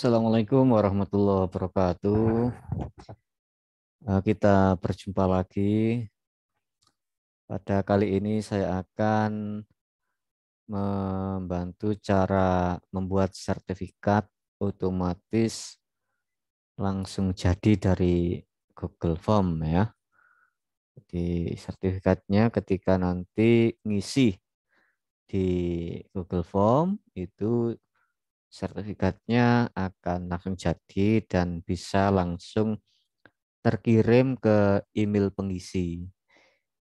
Assalamualaikum warahmatullahi wabarakatuh. Eh, kita berjumpa lagi. Pada kali ini saya akan membantu cara membuat sertifikat otomatis langsung jadi dari Google Form ya. Jadi sertifikatnya ketika nanti ngisi di Google Form itu sertifikatnya akan langsung jadi dan bisa langsung terkirim ke email pengisi.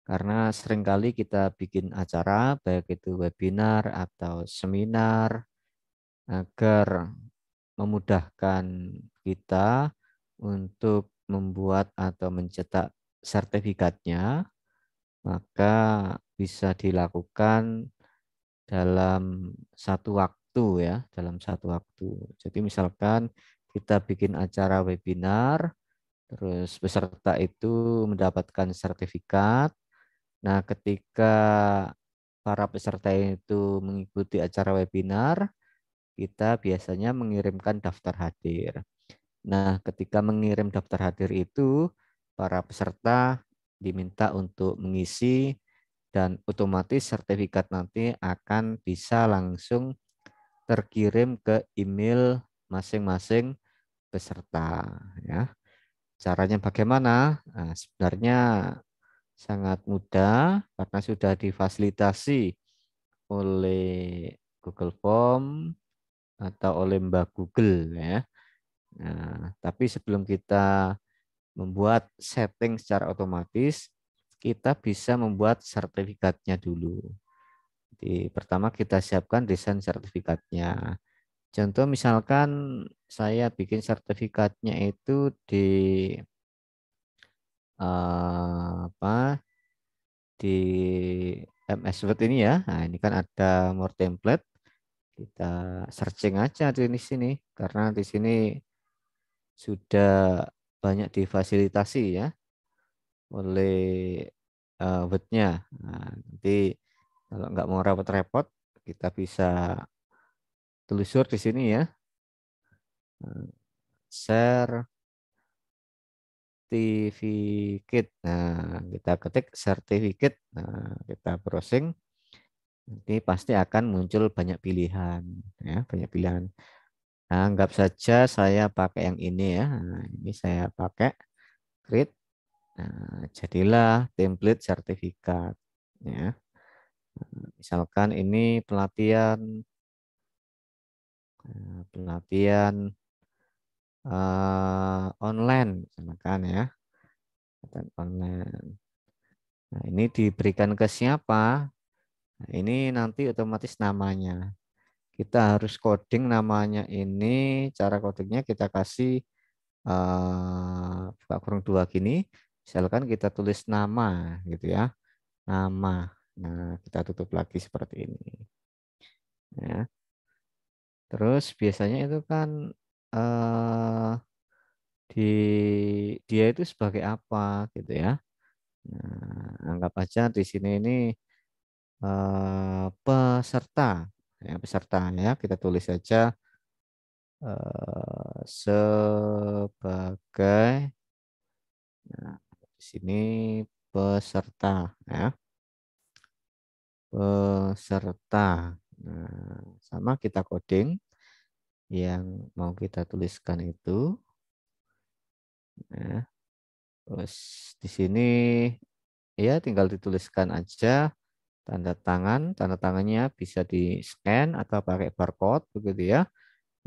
Karena seringkali kita bikin acara, baik itu webinar atau seminar, agar memudahkan kita untuk membuat atau mencetak sertifikatnya, maka bisa dilakukan dalam satu waktu waktu ya, dalam satu waktu. Jadi misalkan kita bikin acara webinar, terus peserta itu mendapatkan sertifikat. Nah, ketika para peserta itu mengikuti acara webinar, kita biasanya mengirimkan daftar hadir. Nah, ketika mengirim daftar hadir itu, para peserta diminta untuk mengisi dan otomatis sertifikat nanti akan bisa langsung terkirim ke email masing-masing peserta ya. Caranya bagaimana? Nah, sebenarnya sangat mudah karena sudah difasilitasi oleh Google Form atau oleh Mbak Google ya. Nah, tapi sebelum kita membuat setting secara otomatis, kita bisa membuat sertifikatnya dulu pertama kita siapkan desain sertifikatnya. Contoh misalkan saya bikin sertifikatnya itu di uh, apa di MS Word ini ya. Nah, ini kan ada more template. Kita searching aja di sini karena di sini sudah banyak difasilitasi ya oleh uh, Word-nya. Nah, nanti kalau nggak mau repot-repot, kita bisa telusur di sini ya. Nah, share sertifikat. Nah, kita ketik sertifikat. Nah, kita browsing. Nanti pasti akan muncul banyak pilihan, ya, banyak pilihan. Nah, anggap saja saya pakai yang ini ya. Nah, ini saya pakai create. Nah, jadilah template sertifikat, ya. Misalkan ini pelatihan eh, pelatihan uh, online misalkan ya. Pelatihan online. Nah, ini diberikan ke siapa? Nah, ini nanti otomatis namanya. Kita harus coding namanya ini, cara codingnya kita kasih uh, buka kurung dua gini. Misalkan kita tulis nama gitu ya. Nama. Nah, kita tutup lagi seperti ini. Ya. Terus biasanya itu kan eh, di dia itu sebagai apa gitu ya. Nah, anggap aja di sini ini eh, peserta ya peserta ya kita tulis saja eh, sebagai nah, di sini peserta ya peserta. Nah, sama kita coding yang mau kita tuliskan itu. Nah, terus di sini ya tinggal dituliskan aja tanda tangan, tanda tangannya bisa di scan atau pakai barcode begitu ya.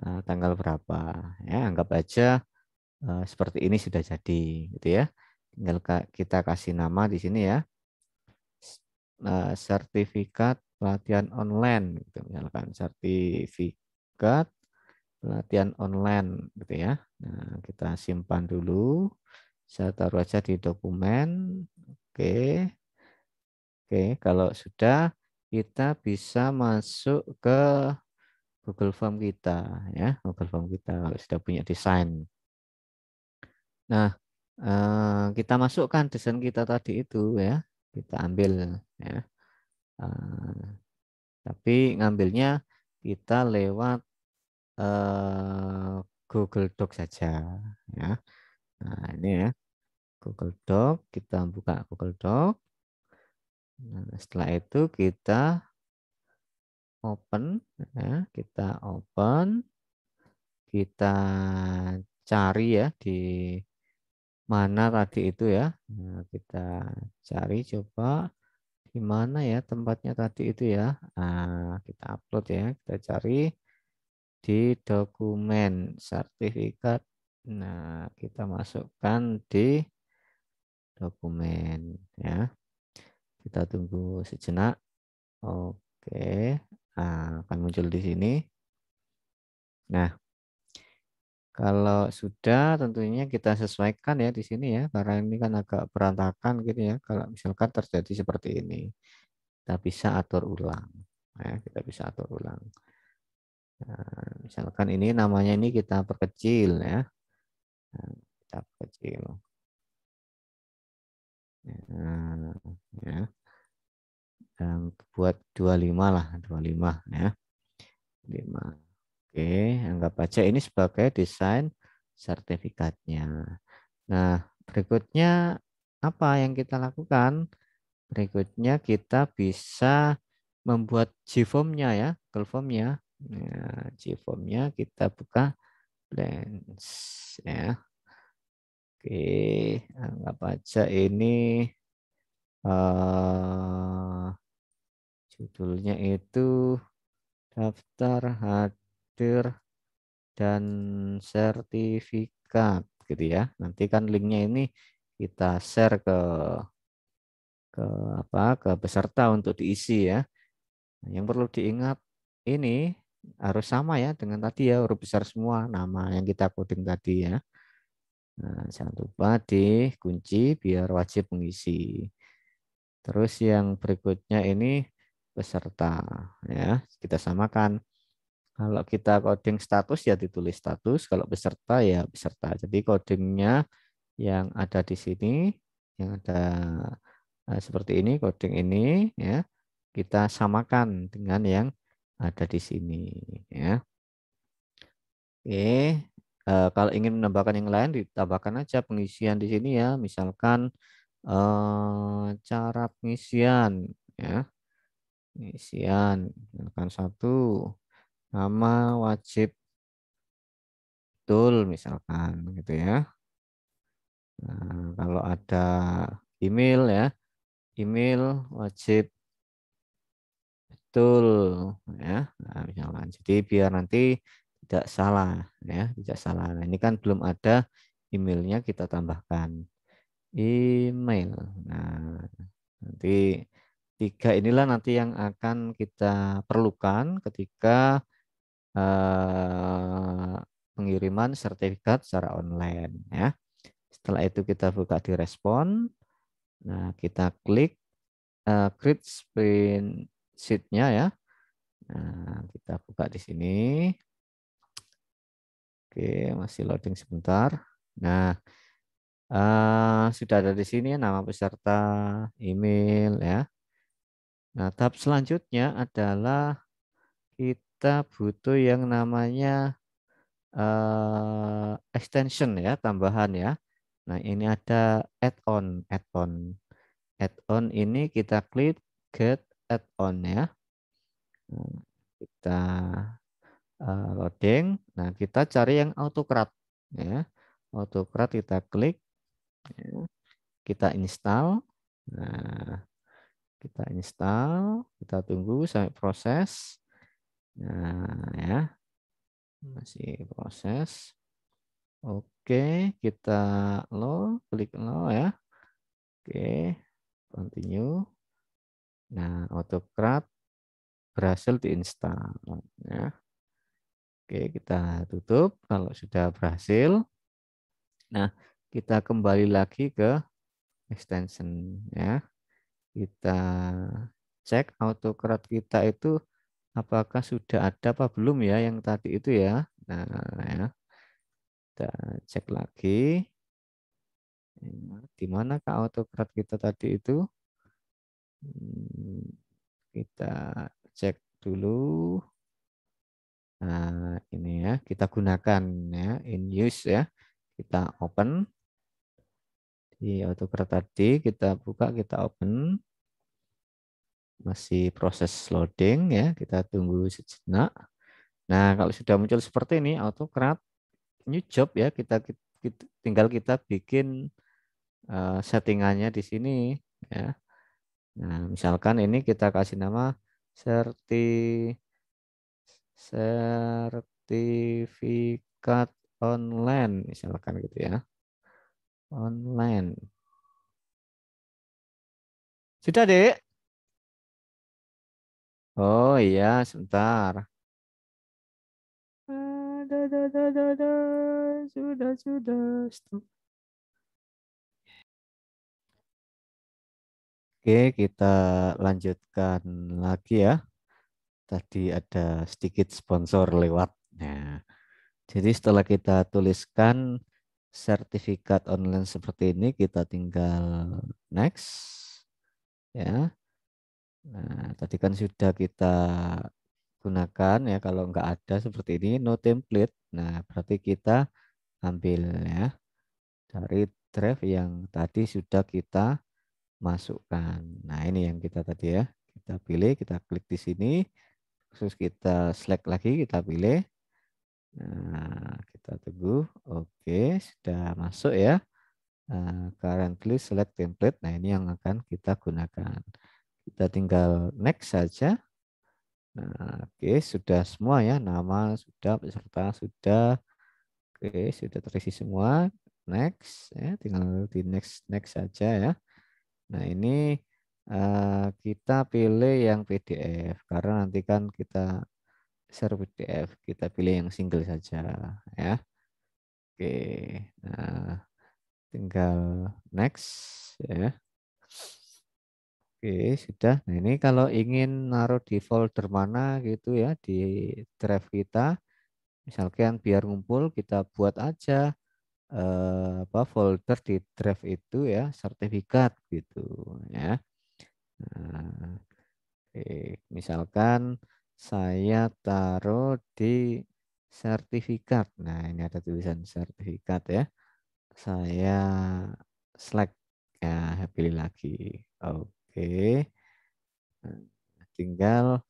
Nah, tanggal berapa ya anggap aja uh, seperti ini sudah jadi gitu ya. Tinggal kita kasih nama di sini ya nah sertifikat pelatihan online gitu misalkan sertifikat pelatihan online gitu ya. Nah, kita simpan dulu. Saya taruh aja di dokumen. Oke. Oke, kalau sudah kita bisa masuk ke Google Form kita ya, Google Form kita kalau sudah punya desain. Nah, eh, kita masukkan desain kita tadi itu ya kita ambil ya. Uh, tapi ngambilnya kita lewat uh, Google Doc saja ya. Nah, ini ya. Google Doc, kita buka Google Doc. Nah, setelah itu kita open ya, kita open kita cari ya di mana tadi itu ya. Nah, kita cari coba di mana ya tempatnya tadi itu ya. Nah, kita upload ya, kita cari di dokumen sertifikat. Nah, kita masukkan di dokumen ya. Kita tunggu sejenak. Oke, nah, akan muncul di sini. Nah, kalau sudah tentunya kita sesuaikan ya di sini ya karena ini kan agak berantakan gitu ya kalau misalkan terjadi seperti ini. Kita bisa atur ulang. Ya, kita bisa atur ulang. Nah, misalkan ini namanya ini kita perkecil ya. Nah, kita perkecil. Nah, ya. Dan buat 25 lah, 25 ya. 5 Oke, anggap aja ini sebagai desain sertifikatnya. Nah, berikutnya apa yang kita lakukan? Berikutnya kita bisa membuat G-formnya ya, Google formnya. Nah, G-formnya kita buka Blends ya. Oke, anggap aja ini uh, judulnya itu daftar hati order dan sertifikat gitu ya. Nanti kan linknya ini kita share ke ke apa ke peserta untuk diisi ya. Nah, yang perlu diingat ini harus sama ya dengan tadi ya huruf besar semua nama yang kita coding tadi ya. Nah, jangan lupa dikunci biar wajib mengisi. Terus yang berikutnya ini peserta ya kita samakan kalau kita coding status ya ditulis status, kalau peserta ya peserta. Jadi codingnya yang ada di sini, yang ada nah, seperti ini, coding ini ya kita samakan dengan yang ada di sini ya. Oke, eh, kalau ingin menambahkan yang lain ditambahkan aja pengisian di sini ya, misalkan eh, cara pengisian ya. Pengisian misalkan satu sama wajib betul misalkan gitu ya. Nah, kalau ada email ya, email wajib betul ya. Nah, misalkan jadi biar nanti tidak salah ya, tidak salah. Nah, ini kan belum ada emailnya kita tambahkan email. Nah, nanti tiga inilah nanti yang akan kita perlukan ketika Eh, pengiriman sertifikat secara online ya. Setelah itu kita buka di respon. Nah, kita klik uh, create sprint sheet-nya ya. Nah, kita buka di sini. Oke, masih loading sebentar. Nah, Uh, sudah ada di sini nama peserta, email ya. Nah, tahap selanjutnya adalah kita butuh yang namanya uh, extension ya, tambahan ya. Nah, ini ada add-on, add-on. Add-on ini kita klik get add-on ya. Nah, kita uh, loading. Nah, kita cari yang autocrat ya. Autocrat kita klik Kita install. Nah, kita install, kita tunggu sampai proses. Nah, ya. Masih proses. Oke, kita lo klik lo ya. Oke, continue. Nah, autocrat berhasil diinstal ya. Oke, kita tutup kalau sudah berhasil. Nah, kita kembali lagi ke extension ya. Kita cek autocrat kita itu apakah sudah ada apa belum ya yang tadi itu ya. Nah, ya. Kita cek lagi. Nah, di mana kak autokrat kita tadi itu? Hmm, kita cek dulu. Nah, ini ya, kita gunakan ya in use ya. Kita open di autokrat tadi, kita buka, kita open masih proses loading ya. Kita tunggu sejenak. Nah, kalau sudah muncul seperti ini autocrat new job ya, kita, kita tinggal kita bikin uh, settingannya di sini ya. Nah, misalkan ini kita kasih nama serti sertifikat online misalkan gitu ya. Online. Sudah, deh Oh iya, sebentar. Sudah, sudah. Oke, kita lanjutkan lagi ya. Tadi ada sedikit sponsor lewat. Nah, jadi setelah kita tuliskan sertifikat online seperti ini, kita tinggal next. Ya, Nah, tadi kan sudah kita gunakan ya kalau nggak ada seperti ini no template. Nah, berarti kita ambil ya dari drive yang tadi sudah kita masukkan. Nah, ini yang kita tadi ya. Kita pilih, kita klik di sini. Terus kita select lagi, kita pilih. Nah, kita tunggu. Oke, sudah masuk ya. Nah, currently select template. Nah, ini yang akan kita gunakan. Kita tinggal next saja. Nah, oke, sudah semua ya. Nama sudah, peserta sudah. Oke, sudah terisi semua. Next, ya, tinggal di next next saja ya. Nah, ini uh, kita pilih yang PDF karena nanti kan kita share PDF, kita pilih yang single saja ya. Oke. Nah, tinggal next ya. Oke, sudah. Nah, ini kalau ingin naruh di folder mana gitu ya di drive kita. Misalkan biar ngumpul kita buat aja eh, apa folder di drive itu ya sertifikat gitu ya. Nah, oke, misalkan saya taruh di sertifikat. Nah, ini ada tulisan sertifikat ya. Saya select ya, pilih lagi. Oke. Oke. Nah, tinggal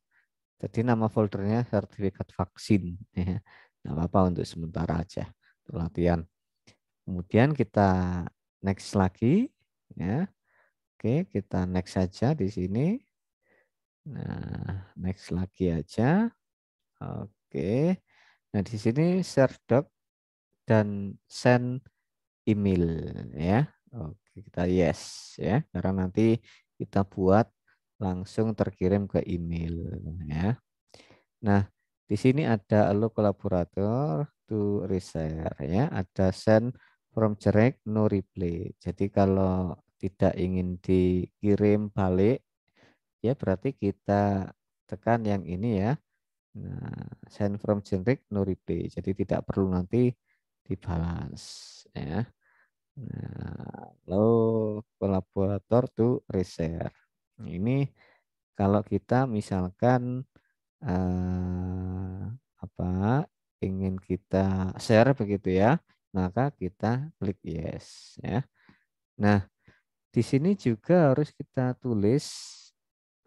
jadi nama foldernya sertifikat vaksin ya. Enggak apa-apa untuk sementara aja untuk latihan. Kemudian kita next lagi ya. Oke, kita next saja di sini. Nah, next lagi aja. Oke. Nah, di sini share doc dan send email ya. Oke, kita yes ya. Karena nanti kita buat langsung terkirim ke email ya. Nah, di sini ada allo kolaborator to reshare ya, ada send from direct no reply. Jadi kalau tidak ingin dikirim balik ya berarti kita tekan yang ini ya. Nah, send from generic no reply. Jadi tidak perlu nanti dibalas ya. Nah, lalu kolaborator to research. Ini kalau kita misalkan eh, apa ingin kita share begitu ya, maka kita klik yes ya. Nah, di sini juga harus kita tulis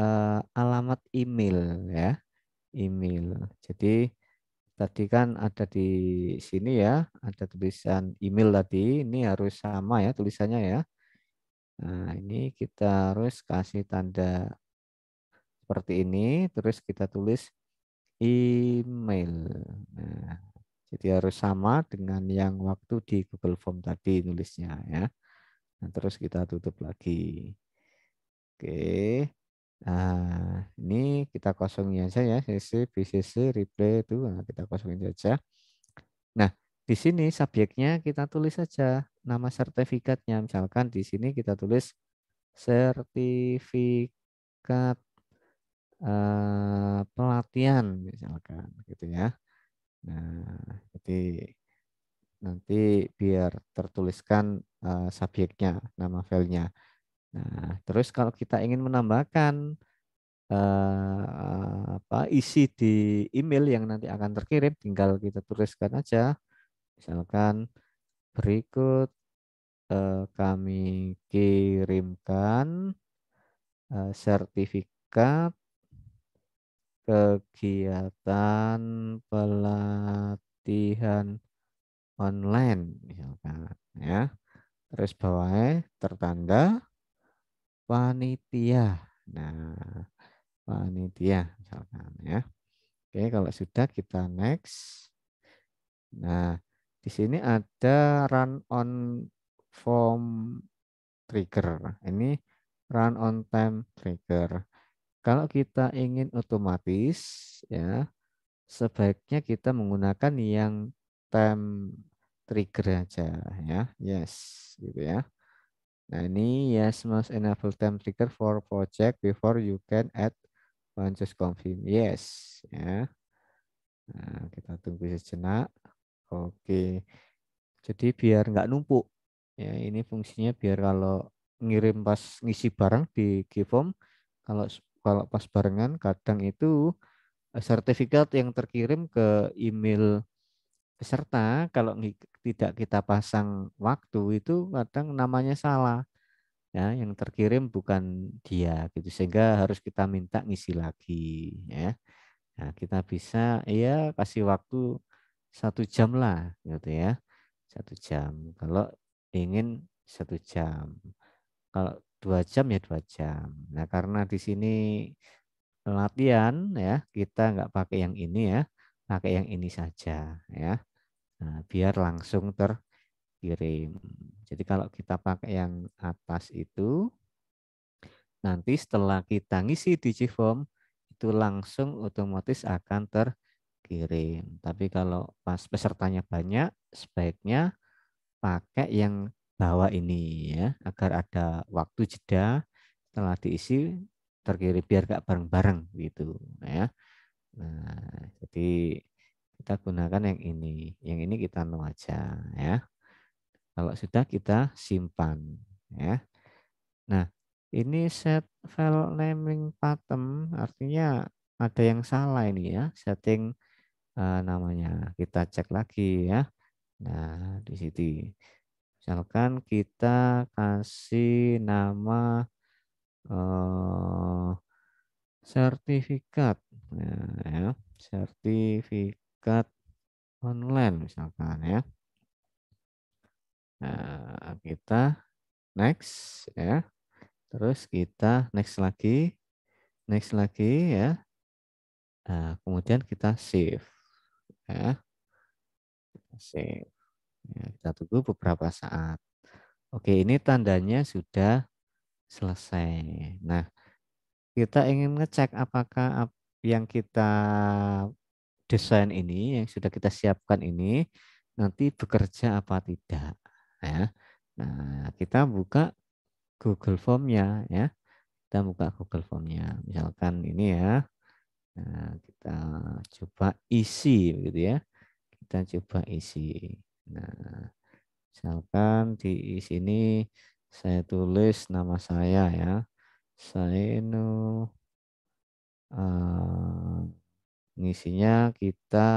eh, alamat email ya, email. Jadi Tadi kan ada di sini ya, ada tulisan email tadi, ini harus sama ya tulisannya ya. Nah, ini kita harus kasih tanda seperti ini, terus kita tulis email. Nah, jadi harus sama dengan yang waktu di Google Form tadi nulisnya ya. Nah, terus kita tutup lagi. Oke. Nah, ini kita kosongin aja ya, CC, BCC, replay itu nah, kita kosongin saja. Nah, di sini subjeknya kita tulis saja nama sertifikatnya. Misalkan di sini kita tulis sertifikat eh, pelatihan misalkan gitu ya. Nah, jadi nanti biar tertuliskan eh, subjeknya, nama filenya. Nah, terus kalau kita ingin menambahkan eh, apa isi di email yang nanti akan terkirim, tinggal kita tuliskan aja. Misalkan berikut eh, kami kirimkan eh, sertifikat kegiatan pelatihan online misalkan ya terus bawahnya tertanda panitia. Nah, panitia misalkan ya. Oke, kalau sudah kita next. Nah, di sini ada run on form trigger. Ini run on time trigger. Kalau kita ingin otomatis ya, sebaiknya kita menggunakan yang time trigger aja ya. Yes, gitu ya. Nah ini yes must enable time trigger for project before you can add one just confirm yes ya. Nah, kita tunggu sejenak. Oke. Jadi biar nggak numpuk ya ini fungsinya biar kalau ngirim pas ngisi barang di Gform kalau kalau pas barengan kadang itu eh, sertifikat yang terkirim ke email peserta kalau tidak kita pasang waktu itu kadang namanya salah ya yang terkirim bukan dia gitu sehingga harus kita minta ngisi lagi ya nah, kita bisa ya kasih waktu satu jam lah gitu ya satu jam kalau ingin satu jam kalau dua jam ya dua jam nah karena di sini latihan ya kita nggak pakai yang ini ya pakai yang ini saja ya Nah, biar langsung terkirim. Jadi kalau kita pakai yang atas itu, nanti setelah kita ngisi digiform, itu langsung otomatis akan terkirim. Tapi kalau pas pesertanya banyak, sebaiknya pakai yang bawah ini ya, agar ada waktu jeda setelah diisi terkirim biar gak bareng-bareng gitu ya. Nah, jadi kita gunakan yang ini. Yang ini kita no anu aja ya. Kalau sudah kita simpan ya. Nah, ini set file naming pattern artinya ada yang salah ini ya. Setting uh, namanya. Kita cek lagi ya. Nah, di sini misalkan kita kasih nama uh, sertifikat nah, ya sertifikat tiket online misalkan ya. Nah, kita next ya. Terus kita next lagi, next lagi ya. Nah, kemudian kita save ya. Save. Ya, kita tunggu beberapa saat. Oke, ini tandanya sudah selesai. Nah, kita ingin ngecek apakah yang kita desain ini yang sudah kita siapkan ini nanti bekerja apa tidak ya nah kita buka Google Formnya ya kita buka Google Formnya misalkan ini ya nah, kita coba isi e begitu ya kita coba isi e nah misalkan di sini e saya tulis nama saya ya saya uh, eh, ngisinya kita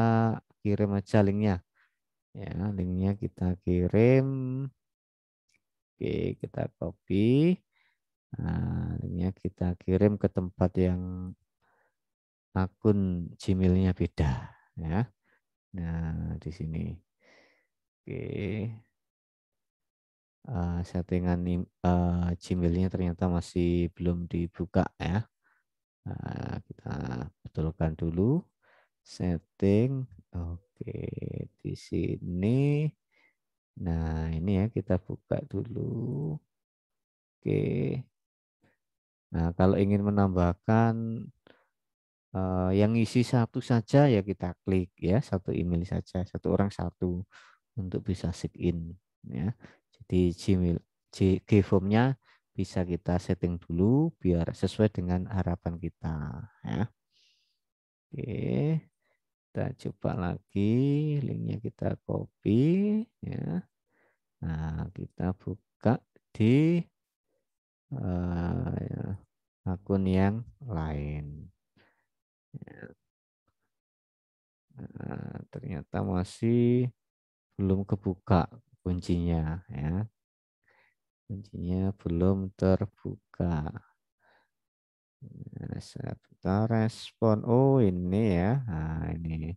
kirim aja linknya ya linknya kita kirim oke kita copy nah, linknya kita kirim ke tempat yang akun Gmailnya beda ya nah di sini oke uh, settingan uh, Gmailnya ternyata masih belum dibuka ya nah, kita betulkan dulu setting. Oke, di sini. Nah, ini ya kita buka dulu. Oke. Nah, kalau ingin menambahkan uh, yang isi satu saja ya kita klik ya, satu email saja, satu orang satu untuk bisa sign in ya. Jadi Gmail G-formnya bisa kita setting dulu biar sesuai dengan harapan kita ya. Oke kita coba lagi linknya kita copy ya nah kita buka di uh, akun yang lain ya. nah, ternyata masih belum kebuka kuncinya ya kuncinya belum terbuka nah, kita respon. Oh, ini ya. Nah, ini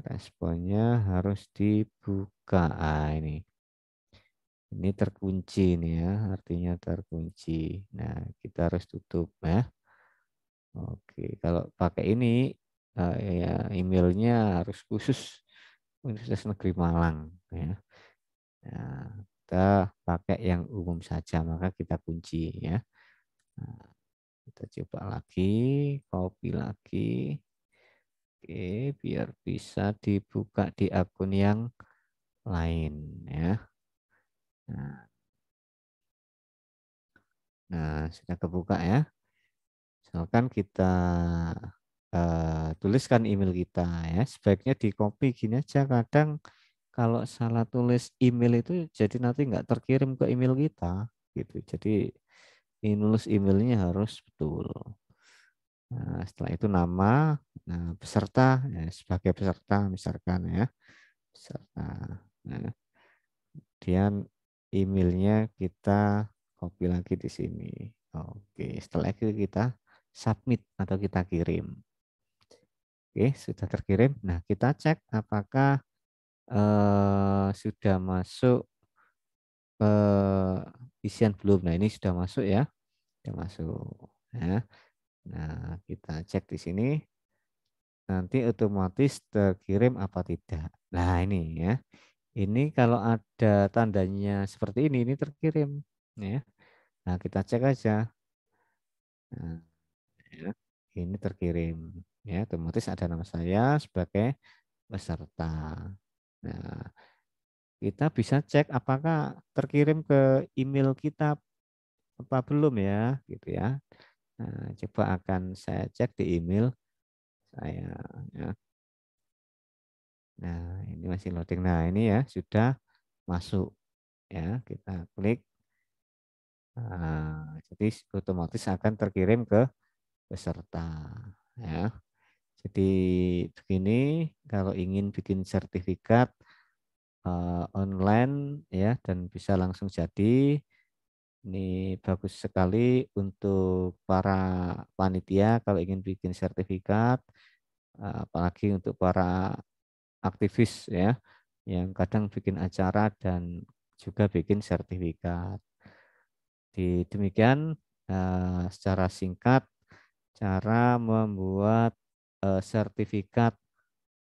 responnya harus dibuka. Nah, ini. Ini terkunci nih ya, artinya terkunci. Nah, kita harus tutup ya. Oke, kalau pakai ini eh, ya emailnya harus khusus Universitas Negeri Malang ya. Nah, kita pakai yang umum saja maka kita kunci ya. Nah, kita coba lagi, copy lagi. Oke, biar bisa dibuka di akun yang lain ya. Nah, nah sudah kebuka ya. Misalkan kita uh, tuliskan email kita ya. Sebaiknya di copy gini aja kadang kalau salah tulis email itu jadi nanti nggak terkirim ke email kita gitu. Jadi nulis emailnya harus betul. Nah, setelah itu nama, nah, peserta ya, sebagai peserta misalkan ya, peserta. Nah, kemudian emailnya kita copy lagi di sini. Oke, setelah itu kita submit atau kita kirim. Oke, sudah terkirim. Nah, kita cek apakah eh, sudah masuk uh, isian belum. Nah, ini sudah masuk ya. Sudah masuk. Ya. Nah, kita cek di sini. Nanti otomatis terkirim apa tidak. Nah, ini ya. Ini kalau ada tandanya seperti ini, ini terkirim. Ya. Nah, kita cek aja. Nah, ya. Ini terkirim. Ya, otomatis ada nama saya sebagai peserta. Nah, kita bisa cek apakah terkirim ke email kita apa belum ya gitu ya nah, coba akan saya cek di email saya ya. nah ini masih loading nah ini ya sudah masuk ya kita klik nah, jadi otomatis akan terkirim ke peserta ya jadi begini kalau ingin bikin sertifikat uh, online ya dan bisa langsung jadi. Ini bagus sekali untuk para panitia kalau ingin bikin sertifikat, eh, apalagi untuk para aktivis ya yang kadang bikin acara dan juga bikin sertifikat. Di demikian eh, secara singkat cara membuat sertifikat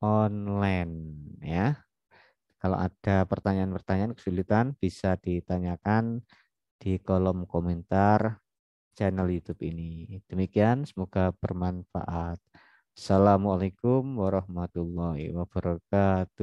online ya. Kalau ada pertanyaan-pertanyaan kesulitan bisa ditanyakan di kolom komentar channel YouTube ini. Demikian semoga bermanfaat. Assalamualaikum warahmatullahi wabarakatuh.